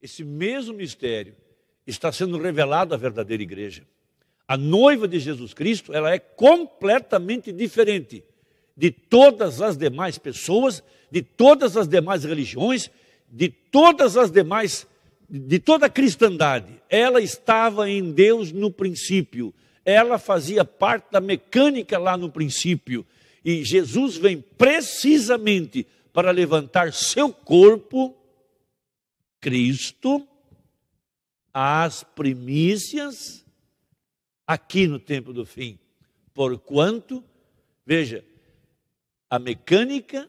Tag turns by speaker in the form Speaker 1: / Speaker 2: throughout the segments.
Speaker 1: Esse mesmo mistério está sendo revelado à verdadeira igreja. A noiva de Jesus Cristo, ela é completamente diferente de todas as demais pessoas, de todas as demais religiões, de todas as demais de toda a cristandade. Ela estava em Deus no princípio. Ela fazia parte da mecânica lá no princípio. E Jesus vem precisamente para levantar seu corpo Cristo as primícias aqui no tempo do fim. Porquanto, veja, a mecânica,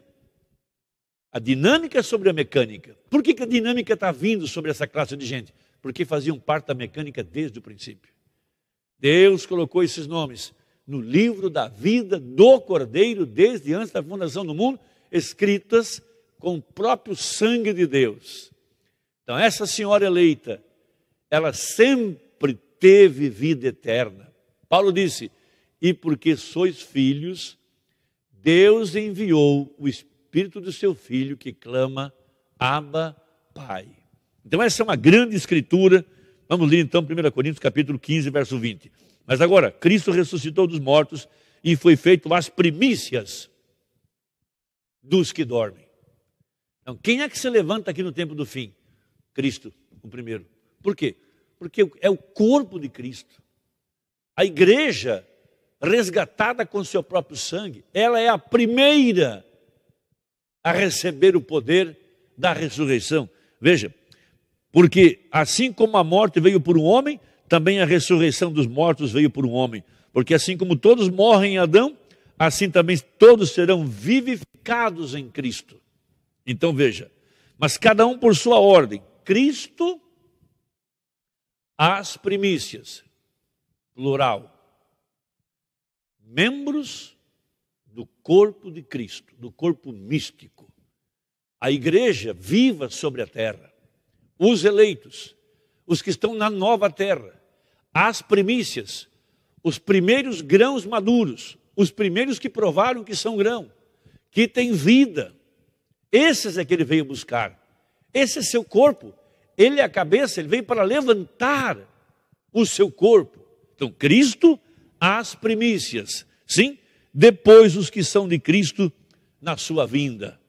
Speaker 1: a dinâmica sobre a mecânica. Por que, que a dinâmica está vindo sobre essa classe de gente? Porque faziam parte da mecânica desde o princípio. Deus colocou esses nomes no livro da vida do Cordeiro desde antes da fundação do mundo, escritas com o próprio sangue de Deus. Então, essa senhora eleita, ela sempre teve vida eterna. Paulo disse: E porque sois filhos, Deus enviou o Espírito do seu filho que clama, Abba, Pai. Então, essa é uma grande escritura. Vamos ler então 1 Coríntios capítulo 15, verso 20. Mas agora, Cristo ressuscitou dos mortos e foi feito as primícias dos que dormem. Então, quem é que se levanta aqui no tempo do fim? Cristo, o primeiro. Por quê? Porque é o corpo de Cristo. A igreja, resgatada com seu próprio sangue, ela é a primeira a receber o poder da ressurreição. Veja, porque assim como a morte veio por um homem, também a ressurreição dos mortos veio por um homem. Porque assim como todos morrem em Adão, assim também todos serão vivificados em Cristo. Então veja, mas cada um por sua ordem. Cristo as primícias, plural, membros do corpo de Cristo, do corpo místico. A igreja viva sobre a terra, os eleitos, os que estão na nova terra, as primícias, os primeiros grãos maduros, os primeiros que provaram que são grão, que têm vida. Esses é que ele veio buscar. Esse é seu corpo, ele é a cabeça, ele veio para levantar o seu corpo. Então, Cristo, as primícias. Sim, depois os que são de Cristo na sua vinda.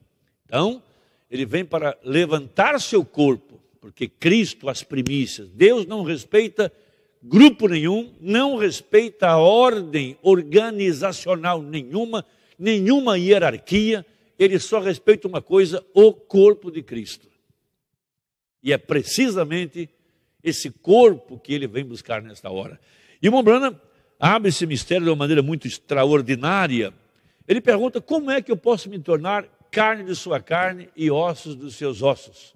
Speaker 1: Então, ele vem para levantar seu corpo, porque Cristo, as primícias. Deus não respeita grupo nenhum, não respeita a ordem organizacional nenhuma, nenhuma hierarquia, ele só respeita uma coisa, o corpo de Cristo. E é precisamente esse corpo que ele vem buscar nesta hora. E o Mombrana abre esse mistério de uma maneira muito extraordinária. Ele pergunta: como é que eu posso me tornar carne de sua carne e ossos dos seus ossos?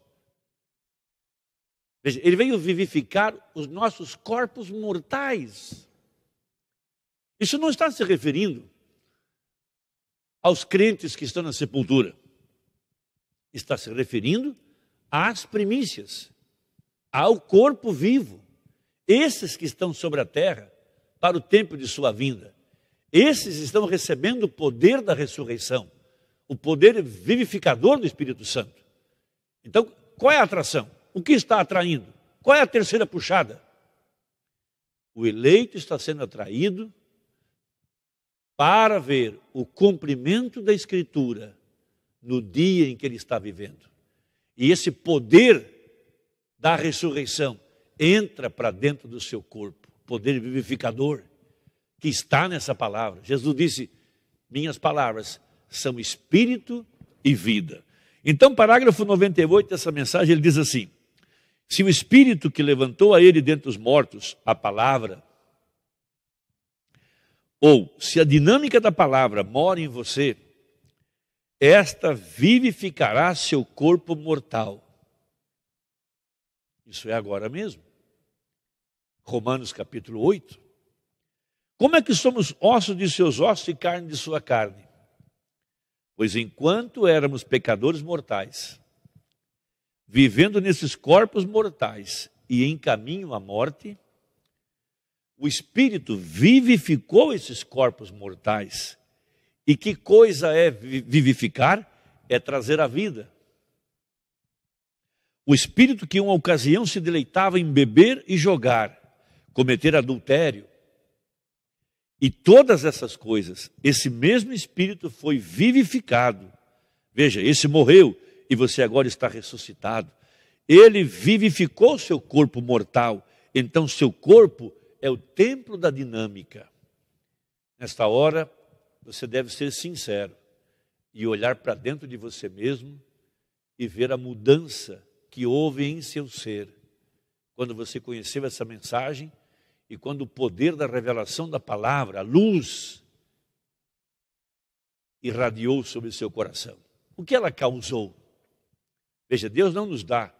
Speaker 1: Veja, ele veio vivificar os nossos corpos mortais. Isso não está se referindo aos crentes que estão na sepultura. Está se referindo às primícias, ao corpo vivo, esses que estão sobre a terra, para o tempo de sua vinda. Esses estão recebendo o poder da ressurreição, o poder vivificador do Espírito Santo. Então, qual é a atração? O que está atraindo? Qual é a terceira puxada? O eleito está sendo atraído para ver o cumprimento da Escritura no dia em que ele está vivendo. E esse poder da ressurreição entra para dentro do seu corpo, poder vivificador que está nessa palavra. Jesus disse: Minhas palavras são espírito e vida. Então, parágrafo 98 dessa mensagem, ele diz assim: Se o espírito que levantou a ele dentre os mortos, a palavra, ou se a dinâmica da palavra mora em você, esta vivificará seu corpo mortal. Isso é agora mesmo. Romanos capítulo 8. Como é que somos ossos de seus ossos e carne de sua carne? Pois enquanto éramos pecadores mortais, vivendo nesses corpos mortais e em caminho à morte, o Espírito vivificou esses corpos mortais e que coisa é vivificar? É trazer a vida. O espírito que, em uma ocasião, se deleitava em beber e jogar, cometer adultério, e todas essas coisas, esse mesmo espírito foi vivificado. Veja, esse morreu e você agora está ressuscitado. Ele vivificou seu corpo mortal, então seu corpo é o templo da dinâmica. Nesta hora, você deve ser sincero e olhar para dentro de você mesmo e ver a mudança que houve em seu ser quando você conheceu essa mensagem e quando o poder da revelação da palavra, a luz, irradiou sobre seu coração. O que ela causou? Veja, Deus não nos dá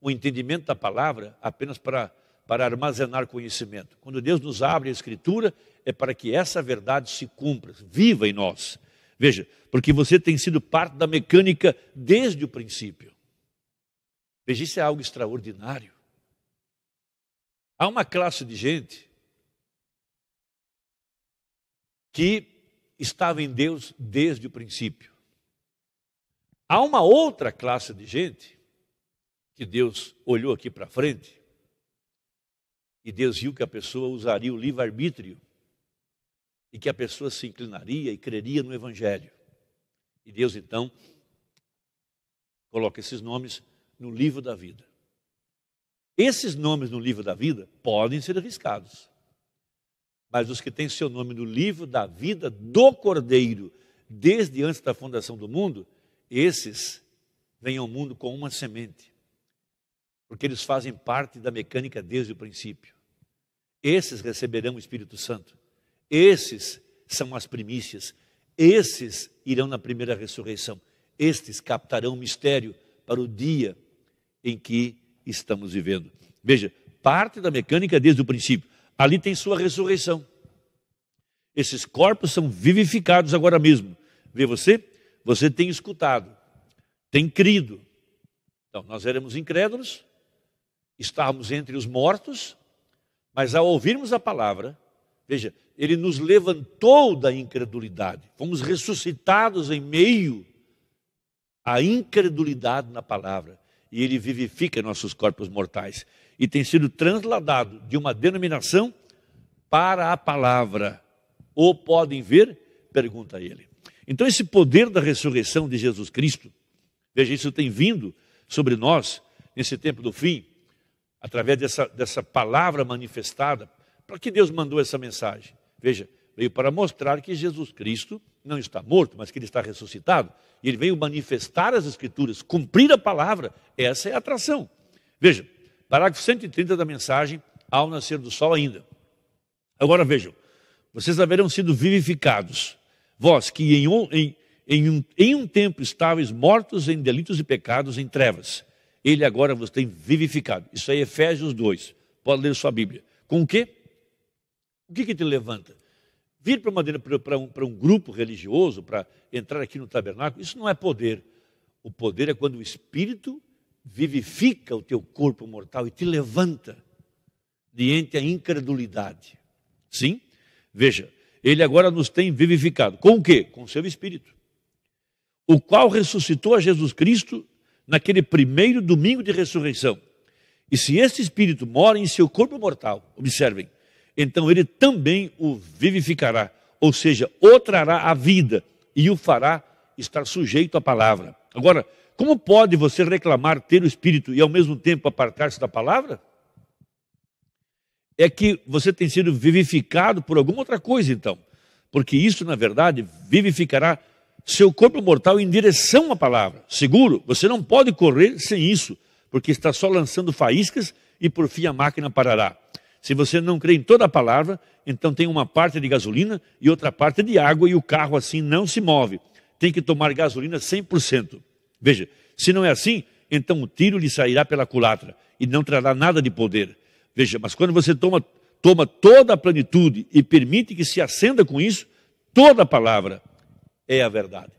Speaker 1: o entendimento da palavra apenas para para armazenar conhecimento. Quando Deus nos abre a Escritura, é para que essa verdade se cumpra, viva em nós. Veja, porque você tem sido parte da mecânica desde o princípio. Veja, isso é algo extraordinário. Há uma classe de gente que estava em Deus desde o princípio. Há uma outra classe de gente que Deus olhou aqui para frente e Deus viu que a pessoa usaria o livre-arbítrio e que a pessoa se inclinaria e creria no Evangelho. E Deus então coloca esses nomes no livro da vida. Esses nomes no livro da vida podem ser arriscados, mas os que têm seu nome no livro da vida do Cordeiro, desde antes da fundação do mundo, esses vêm ao mundo com uma semente, porque eles fazem parte da mecânica desde o princípio. Esses receberão o Espírito Santo. Esses são as primícias. Esses irão na primeira ressurreição. Estes captarão o mistério para o dia em que estamos vivendo. Veja, parte da mecânica desde o princípio. Ali tem sua ressurreição. Esses corpos são vivificados agora mesmo. Vê você? Você tem escutado, tem crido. Então, nós éramos incrédulos, estávamos entre os mortos, mas ao ouvirmos a palavra, veja, ele nos levantou da incredulidade. Fomos ressuscitados em meio à incredulidade na palavra. E ele vivifica nossos corpos mortais. E tem sido transladado de uma denominação para a palavra. Ou podem ver? Pergunta ele. Então, esse poder da ressurreição de Jesus Cristo, veja, isso tem vindo sobre nós nesse tempo do fim através dessa, dessa palavra manifestada, para que Deus mandou essa mensagem? Veja, veio para mostrar que Jesus Cristo não está morto, mas que ele está ressuscitado. E ele veio manifestar as Escrituras, cumprir a palavra. Essa é a atração. Veja, parágrafo 130 da mensagem, ao nascer do sol ainda. Agora vejam, vocês haverão sido vivificados, vós que em um, em, em um, em um tempo estáveis mortos em delitos e pecados, em trevas ele agora vos tem vivificado. Isso aí é Efésios 2. Pode ler sua Bíblia. Com o quê? O que, que te levanta? Vir para, uma, para, um, para um grupo religioso, para entrar aqui no tabernáculo, isso não é poder. O poder é quando o Espírito vivifica o teu corpo mortal e te levanta diante a incredulidade. Sim? Veja, ele agora nos tem vivificado. Com o quê? Com o seu Espírito. O qual ressuscitou a Jesus Cristo naquele primeiro domingo de ressurreição. E se esse espírito mora em seu corpo mortal, observem, então ele também o vivificará, ou seja, o trará a vida e o fará estar sujeito à palavra. Agora, como pode você reclamar ter o espírito e ao mesmo tempo apartar-se da palavra? É que você tem sido vivificado por alguma outra coisa, então, porque isso, na verdade, vivificará seu corpo mortal em direção à palavra. Seguro, você não pode correr sem isso, porque está só lançando faíscas e por fim a máquina parará. Se você não crê em toda a palavra, então tem uma parte de gasolina e outra parte de água e o carro assim não se move. Tem que tomar gasolina 100%. Veja, se não é assim, então o tiro lhe sairá pela culatra e não trará nada de poder. Veja, mas quando você toma, toma toda a plenitude e permite que se acenda com isso, toda a palavra, é a verdade.